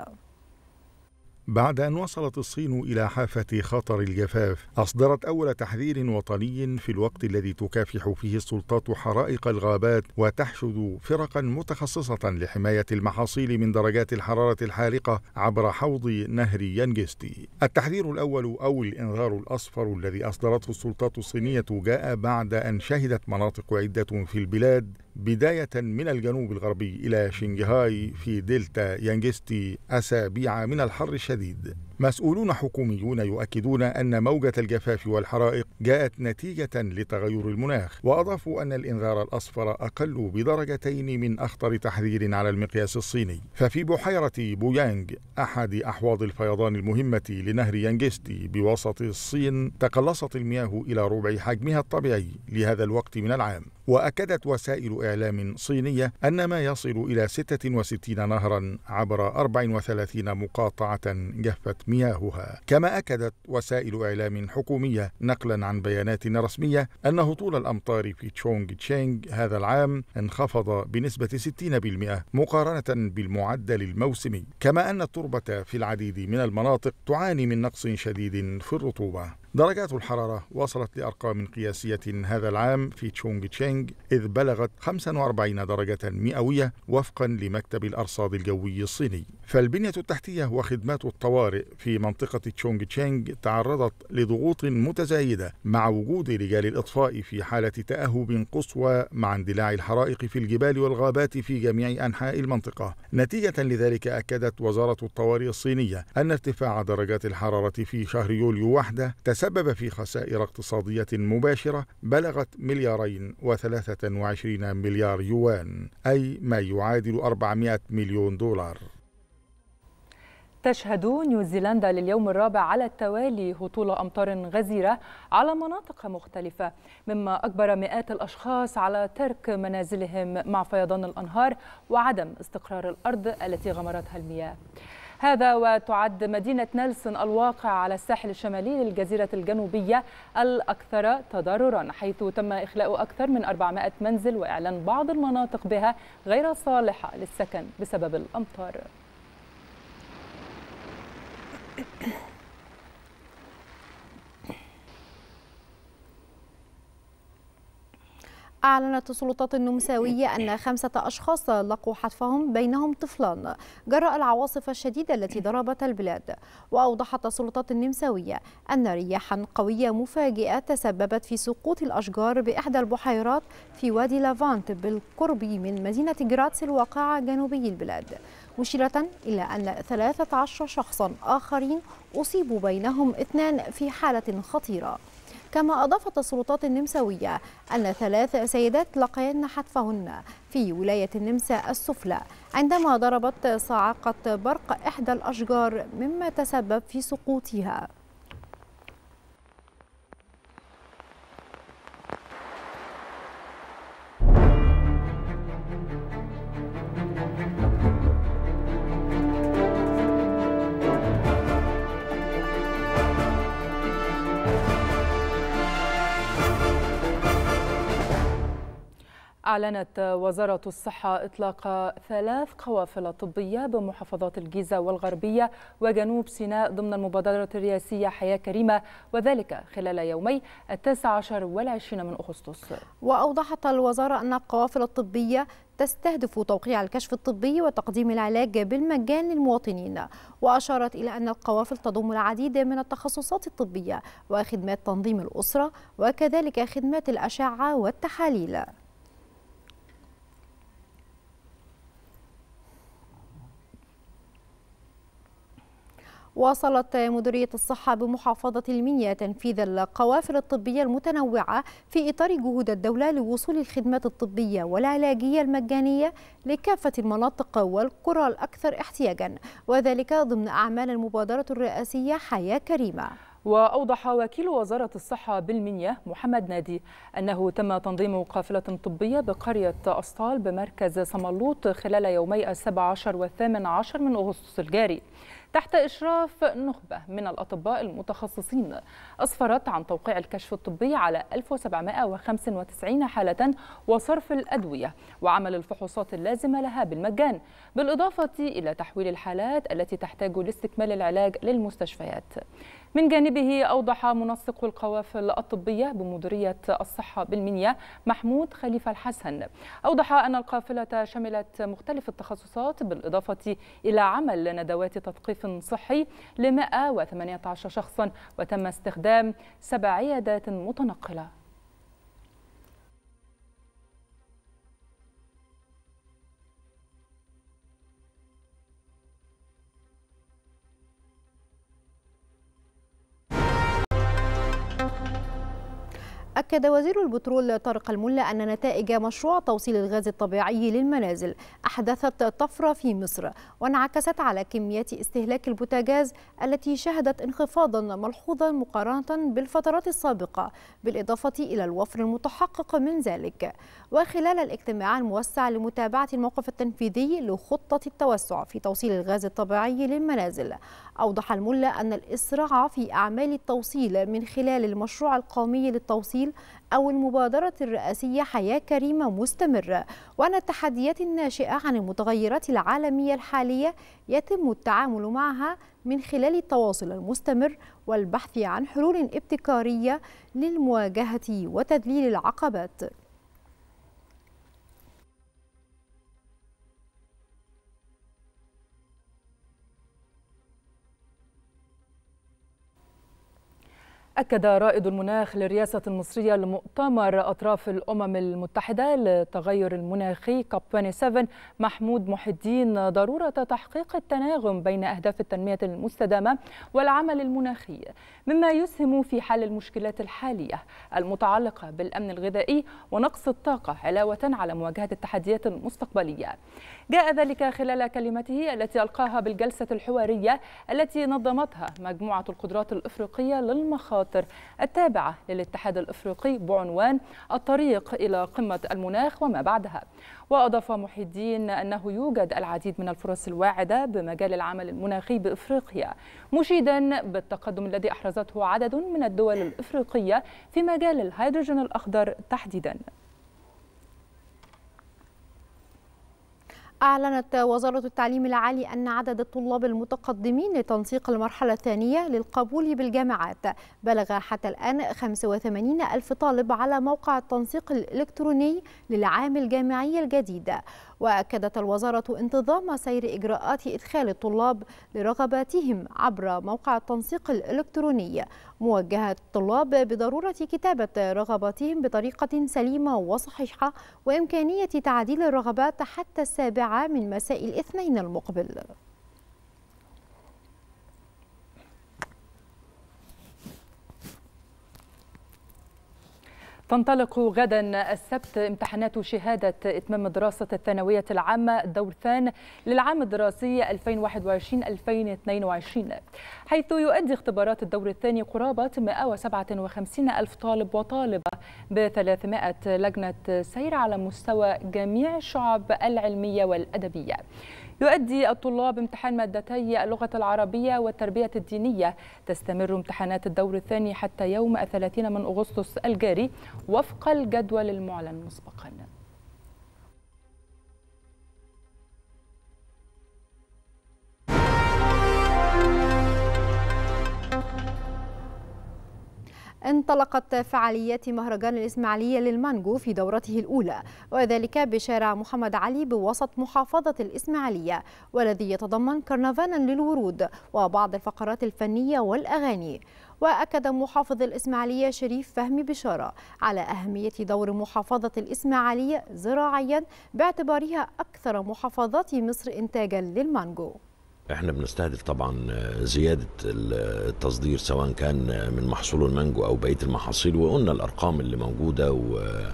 بعد أن وصلت الصين إلى حافة خطر الجفاف، أصدرت أول تحذير وطني في الوقت الذي تكافح فيه السلطات حرائق الغابات وتحشد فرقا متخصصة لحماية المحاصيل من درجات الحرارة الحارقة عبر حوض نهر يانجستي. التحذير الأول أو الإنذار الأصفر الذي أصدرته السلطات الصينية جاء بعد أن شهدت مناطق عدة في البلاد بداية من الجنوب الغربي إلى شنغهاي في دلتا يانجستي أسابيع من الحر الشديد مسؤولون حكوميون يؤكدون أن موجة الجفاف والحرائق جاءت نتيجة لتغير المناخ وأضافوا أن الإنذار الأصفر أقل بدرجتين من أخطر تحذير على المقياس الصيني ففي بحيرة بويانج أحد أحواض الفيضان المهمة لنهر يانجستي بوسط الصين تقلصت المياه إلى ربع حجمها الطبيعي لهذا الوقت من العام وأكدت وسائل إعلام صينية أن ما يصل إلى 66 نهرا عبر 34 مقاطعة جفت مياهها كما أكدت وسائل إعلام حكومية نقلا عن بيانات رسمية أن هطول الأمطار في تشونغ تشينغ هذا العام انخفض بنسبة 60% مقارنة بالمعدل الموسمي كما أن التربة في العديد من المناطق تعاني من نقص شديد في الرطوبة درجات الحرارة وصلت لأرقام قياسية هذا العام في تشونغ تشينغ إذ بلغت 45 درجة مئوية وفقا لمكتب الأرصاد الجوي الصيني فالبنية التحتية وخدمات الطوارئ في منطقة تشونغ تشينغ تعرضت لضغوط متزايدة مع وجود رجال الإطفاء في حالة تأهب قصوى مع اندلاع الحرائق في الجبال والغابات في جميع أنحاء المنطقة نتيجة لذلك أكدت وزارة الطوارئ الصينية أن ارتفاع درجات الحرارة في شهر يوليو وحده تسبب في خسائر اقتصادية مباشرة بلغت مليارين وثلاثة وعشرين مليار يوان أي ما يعادل 400 مليون دولار تشهد نيوزيلندا لليوم الرابع على التوالي هطول أمطار غزيرة على مناطق مختلفة مما أجبر مئات الأشخاص على ترك منازلهم مع فيضان الأنهار وعدم استقرار الأرض التي غمرتها المياه هذا وتعد مدينة نيلسون الواقع على الساحل الشمالي للجزيرة الجنوبية الأكثر تضررا حيث تم إخلاء أكثر من 400 منزل وإعلان بعض المناطق بها غير صالحة للسكن بسبب الأمطار أعلنت السلطات النمساوية أن خمسة أشخاص لقوا حتفهم بينهم طفلان جراء العواصف الشديدة التي ضربت البلاد وأوضحت السلطات النمساوية أن رياحا قوية مفاجئة تسببت في سقوط الأشجار بإحدى البحيرات في وادي لافانت بالقرب من مدينة جراتس الواقعة جنوبي البلاد مشيرة إلى أن 13 شخصا آخرين أصيبوا بينهم اثنان في حالة خطيرة كما أضافت السلطات النمساوية أن ثلاث سيدات لقين حتفهن في ولاية النمسا السفلى عندما ضربت صاعقة برق إحدى الأشجار مما تسبب في سقوطها أعلنت وزارة الصحة إطلاق ثلاث قوافل طبية بمحافظات الجيزة والغربية وجنوب سيناء ضمن المبادرة الرئاسية حياة كريمة وذلك خلال يومي التاسع عشر والعشرين من أغسطس وأوضحت الوزارة أن القوافل الطبية تستهدف توقيع الكشف الطبي وتقديم العلاج بالمجان للمواطنين وأشارت إلى أن القوافل تضم العديد من التخصصات الطبية وخدمات تنظيم الأسرة وكذلك خدمات الأشعة والتحاليل واصلت مديرية الصحة بمحافظة المنيا تنفيذ القوافل الطبية المتنوعة في إطار جهود الدولة لوصول الخدمات الطبية والعلاجية المجانية لكافة المناطق والقرى الأكثر احتياجا وذلك ضمن أعمال المبادرة الرئاسية حياة كريمة وأوضح وكيل وزارة الصحة بالمنيا محمد نادي أنه تم تنظيم قافلة طبية بقرية أسطال بمركز سملوط خلال يومي السبع عشر والثامن عشر من أغسطس الجاري تحت إشراف نخبة من الأطباء المتخصصين أسفرت عن توقيع الكشف الطبي على 1795 حالة وصرف الأدوية وعمل الفحوصات اللازمة لها بالمجان بالإضافة إلى تحويل الحالات التي تحتاج لاستكمال العلاج للمستشفيات من جانبه أوضح منسق القوافل الطبية بمديرية الصحة بالمنيا محمود خليفة الحسن أوضح أن القافلة شملت مختلف التخصصات بالإضافة إلى عمل ندوات تثقيف صحي ل 118 شخصا وتم استخدام سبع عيادات متنقلة أكد وزير البترول طارق الملا أن نتائج مشروع توصيل الغاز الطبيعي للمنازل أحدثت طفرة في مصر وانعكست على كميات استهلاك البوتاجاز التي شهدت انخفاضا ملحوظا مقارنة بالفترات السابقة بالإضافة إلى الوفر المتحقق من ذلك وخلال الاجتماع الموسع لمتابعة الموقف التنفيذي لخطة التوسع في توصيل الغاز الطبيعي للمنازل أوضح الملا أن الإسراع في أعمال التوصيل من خلال المشروع القومي للتوصيل التشغيل أو المبادرة الرئاسية حياة كريمة مستمرة وأن التحديات الناشئة عن المتغيرات العالمية الحالية يتم التعامل معها من خلال التواصل المستمر والبحث عن حلول ابتكارية للمواجهة وتذليل العقبات أكد رائد المناخ للرئاسة المصرية لمؤتمر أطراف الأمم المتحدة للتغير المناخي كاب 27 محمود محي الدين ضرورة تحقيق التناغم بين أهداف التنمية المستدامة والعمل المناخي مما يسهم في حل المشكلات الحالية المتعلقة بالأمن الغذائي ونقص الطاقة علاوة على مواجهة التحديات المستقبلية جاء ذلك خلال كلمته التي ألقاها بالجلسة الحوارية التي نظمتها مجموعة القدرات الإفريقية للمخاطر التابعة للاتحاد الإفريقي بعنوان الطريق إلى قمة المناخ وما بعدها وأضاف محي الدين أنه يوجد العديد من الفرص الواعدة بمجال العمل المناخي بإفريقيا مشيدا بالتقدم الذي أحرزته عدد من الدول الإفريقية في مجال الهيدروجين الأخضر تحديداً أعلنت وزارة التعليم العالي أن عدد الطلاب المتقدمين لتنسيق المرحلة الثانية للقبول بالجامعات بلغ حتى الآن 85 ألف طالب على موقع التنسيق الإلكتروني للعام الجامعي الجديد وأكدت الوزارة انتظام سير إجراءات إدخال الطلاب لرغباتهم عبر موقع التنسيق الإلكتروني موجهة الطلاب بضرورة كتابة رغباتهم بطريقة سليمة وصحيحة وإمكانية تعديل الرغبات حتى السابعة من مساء الاثنين المقبل تنطلق غدا السبت امتحانات شهادة إتمام دراسة الثانوية العامة دور ثان للعام الدراسي 2021-2022 حيث يؤدي اختبارات الدور الثاني قرابة 157 ألف طالب وطالبة ب 300 لجنة سير على مستوى جميع الشعب العلمية والأدبية يؤدي الطلاب امتحان مادتي اللغة العربية والتربية الدينية تستمر امتحانات الدور الثاني حتى يوم 30 من أغسطس الجاري وفق الجدول المعلن مسبقاً انطلقت فعاليات مهرجان الإسماعيلية للمانجو في دورته الأولى وذلك بشارع محمد علي بوسط محافظة الإسماعيلية والذي يتضمن كرنفالا للورود وبعض الفقرات الفنية والأغاني وأكد محافظ الإسماعيلية شريف فهمي بشارة على أهمية دور محافظة الإسماعيلية زراعيا باعتبارها أكثر محافظات مصر إنتاجا للمانجو احنا بنستهدف طبعا آه، زياده التصدير سواء كان آه، من محصول المانجو او بقيه المحاصيل وقلنا الارقام اللي موجوده و آه،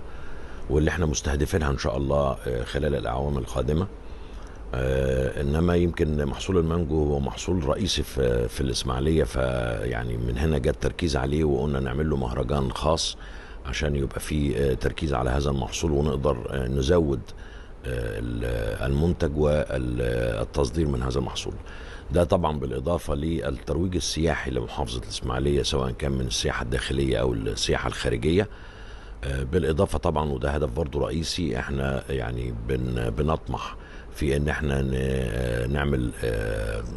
واللي احنا مستهدفينها ان شاء الله خلال الاعوام القادمه انما يمكن محصول المانجو هو محصول رئيسي في, في الاسماعيليه فيعني من هنا جاء التركيز عليه وقلنا نعمل له مهرجان خاص عشان يبقى فيه تركيز على هذا المحصول ونقدر نزود آه، المنتج والتصدير من هذا المحصول ده طبعا بالإضافة للترويج السياحي لمحافظة الإسماعيلية سواء كان من السياحة الداخلية أو السياحة الخارجية آه، بالإضافة طبعا وده هدف برضه رئيسي احنا يعني بن بنطمح في ان احنا آه، نعمل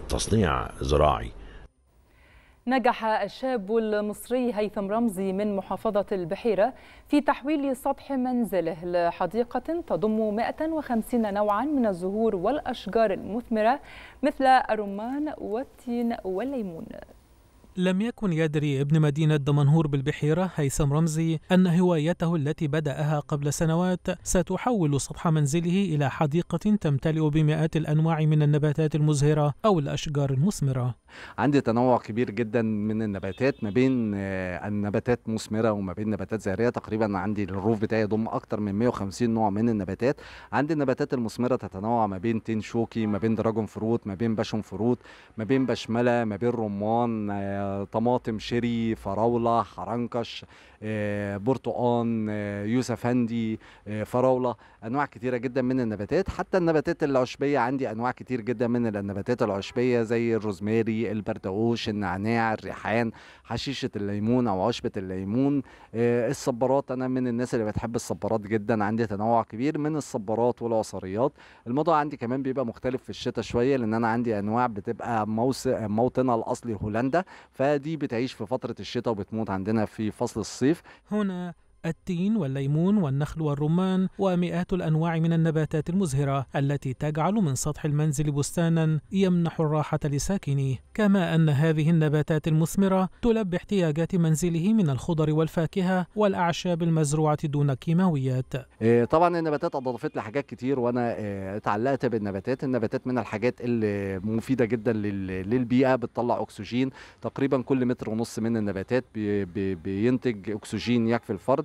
تصنيع زراعي نجح الشاب المصري هيثم رمزي من محافظة البحيرة في تحويل سطح منزله لحديقة تضم 150 نوعا من الزهور والأشجار المثمرة مثل الرمان والتين والليمون لم يكن يدري ابن مدينة دمنهور بالبحيرة هيثم رمزي أن هوايته التي بدأها قبل سنوات ستحول سطح منزله إلى حديقة تمتلئ بمئات الأنواع من النباتات المزهرة أو الأشجار المثمرة عندي تنوع كبير جدا من النباتات ما بين آه، النباتات مثمرة وما بين نباتات زهرية تقريبا عندي الروف بتاعي يضم أكثر من 150 نوع من النباتات عندي النباتات المثمرة تتنوع ما بين تين شوكي ما بين دراجون فروت ما بين باشون فروت ما بين بشملة ما بين رمان آه، طماطم شيري فراوله حرنكش آه، برتقان آه، يوسف هندي آه، فراوله انواع كتيره جدا من النباتات حتى النباتات العشبيه عندي انواع كتير جدا من النباتات العشبيه زي الروزماري البردقوش النعناع الريحان حشيشه الليمون او عشبه الليمون الصبارات انا من الناس اللي بتحب الصبارات جدا عندي تنوع كبير من الصبارات والعصريات الموضوع عندي كمان بيبقى مختلف في الشتاء شويه لان انا عندي انواع بتبقى موطنها الاصلي هولندا فدي بتعيش في فتره الشتاء وبتموت عندنا في فصل الصيف الصيف هنا التين والليمون والنخل والرمان ومئات الأنواع من النباتات المزهرة التي تجعل من سطح المنزل بستانا يمنح الراحة لساكنيه كما أن هذه النباتات المثمرة تلبي احتياجات منزله من الخضر والفاكهة والأعشاب المزروعة دون كيماويات إيه، طبعا النباتات أضافت لي حاجات كتير وأنا إيه، اتعلقت بالنباتات النباتات من الحاجات اللي مفيدة جدا للبيئة بتطلع أكسجين تقريبا كل متر ونص من النباتات بينتج أكسجين يكفي الفرد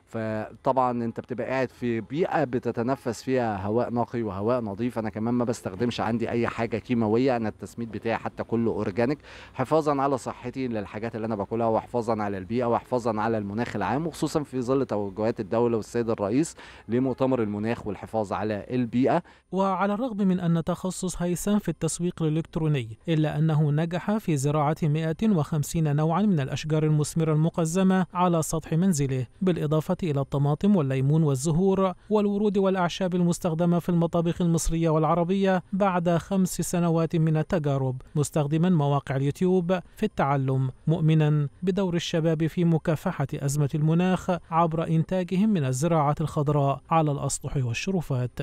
فطبعا انت بتبقى قاعد في بيئه بتتنفس فيها هواء نقي وهواء نظيف انا كمان ما بستخدمش عندي اي حاجه كيماويه انا التسميد بتاعي حتى كله اورجانيك حفاظا على صحتي للحاجات اللي انا باكلها وحفاظا على البيئه وحفاظا على المناخ العام وخصوصا في ظل توجهات الدوله والسيد الرئيس لمؤتمر المناخ والحفاظ على البيئه وعلى الرغم من ان تخصص هيثم في التسويق الالكتروني الا انه نجح في زراعه 150 نوعا من الاشجار المثمره المقزمه على سطح منزله بالاضافه إلى الطماطم والليمون والزهور والورود والأعشاب المستخدمة في المطابخ المصرية والعربية بعد خمس سنوات من التجارب مستخدما مواقع اليوتيوب في التعلم مؤمنا بدور الشباب في مكافحة أزمة المناخ عبر إنتاجهم من الزراعة الخضراء على الأسطح والشرفات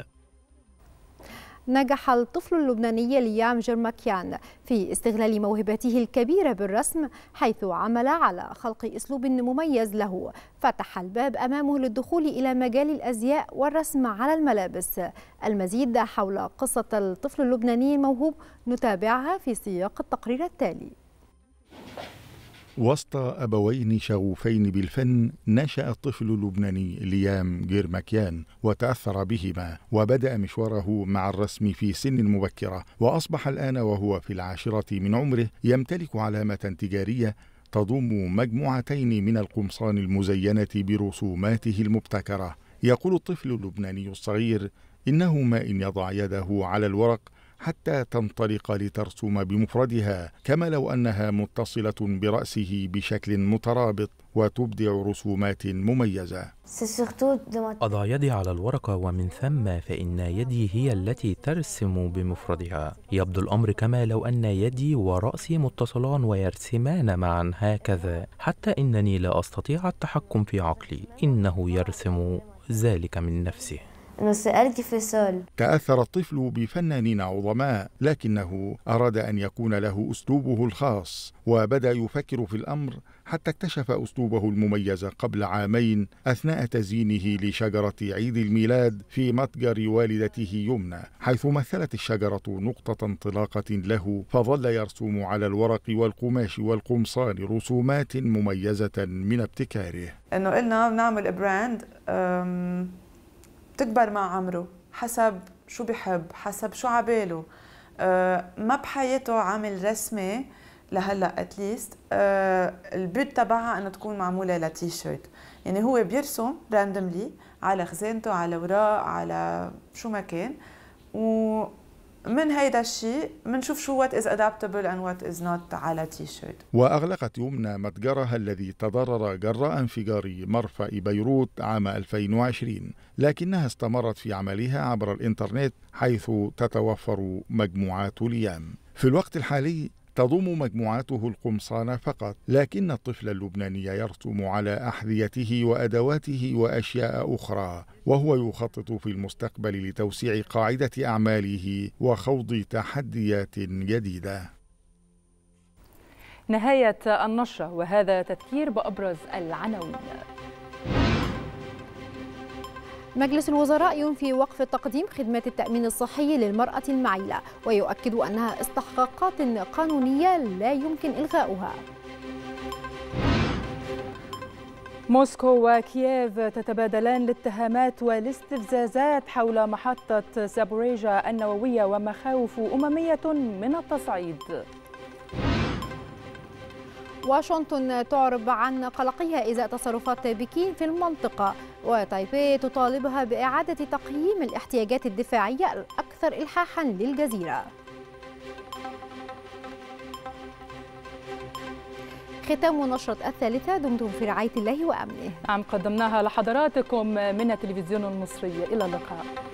نجح الطفل اللبناني ليام جرمكيان في استغلال موهبته الكبيرة بالرسم حيث عمل على خلق أسلوب مميز له فتح الباب أمامه للدخول إلى مجال الأزياء والرسم على الملابس المزيد حول قصة الطفل اللبناني الموهوب نتابعها في سياق التقرير التالي وسط أبوين شغوفين بالفن نشأ الطفل اللبناني ليام جيرماكيان وتأثر بهما وبدأ مشواره مع الرسم في سن مبكرة وأصبح الآن وهو في العاشرة من عمره يمتلك علامة تجارية تضم مجموعتين من القمصان المزينة برسوماته المبتكرة يقول الطفل اللبناني الصغير إنه ما إن يضع يده على الورق حتى تنطلق لترسم بمفردها كما لو انها متصله براسه بشكل مترابط وتبدع رسومات مميزه أضع يدي على الورقة ومن ثم فإن يدي هي التي ترسم بمفردها يبدو الأمر كما لو أن يدي ورأسي متصلان ويرسمان معا هكذا حتى إنني لا أستطيع التحكم في عقلي إنه يرسم ذلك من نفسه تأثر الطفل بفنانين عظماء لكنه أراد أن يكون له أسلوبه الخاص وبدا يفكر في الأمر حتى اكتشف أسلوبه المميز قبل عامين أثناء تزيينه لشجرة عيد الميلاد في متجر والدته يمنى حيث مثلت الشجرة نقطة انطلاقة له فظل يرسم على الورق والقماش والقمصان رسومات مميزة من ابتكاره انه قلنا بنعمل براند بتكبر مع عمره حسب شو بحب حسب شو عباله آه، ما بحياته عامل رسمة لهلا اتليست آه، البيت تبعها انه تكون معموله لتيشيرت يعني هو بيرسم راندملي على خزانته على وراء على شو ما كان و من هيدا الشيء بنشوف شو وات از ادابتبل اند وات از نوت على تي شيرت واغلقت يمنى متجرها الذي تضرر جراء انفجار مرفأ بيروت عام 2020 لكنها استمرت في عملها عبر الانترنت حيث تتوفر مجموعات ليام في الوقت الحالي تضم مجموعته القمصان فقط لكن الطفل اللبناني يرسم على أحذيته وأدواته وأشياء أخرى وهو يخطط في المستقبل لتوسيع قاعدة أعماله وخوض تحديات جديدة نهاية النشرة وهذا تذكير بأبرز العناوين مجلس الوزراء ينفي وقف تقديم خدمات التأمين الصحي للمرأة المعيلة ويؤكد أنها استحقاقات قانونية لا يمكن إلغاؤها موسكو وكييف تتبادلان الاتهامات والاستفزازات حول محطة سابوريجا النووية ومخاوف أممية من التصعيد واشنطن تعرب عن قلقها إزاء تصرفات بكين في المنطقة وتايبي تطالبها بإعادة تقييم الاحتياجات الدفاعية الأكثر إلحاحا للجزيرة ختام نشرة الثالثة دمتم في رعاية الله وأمنه نعم قدمناها لحضراتكم من التلفزيون المصري إلى اللقاء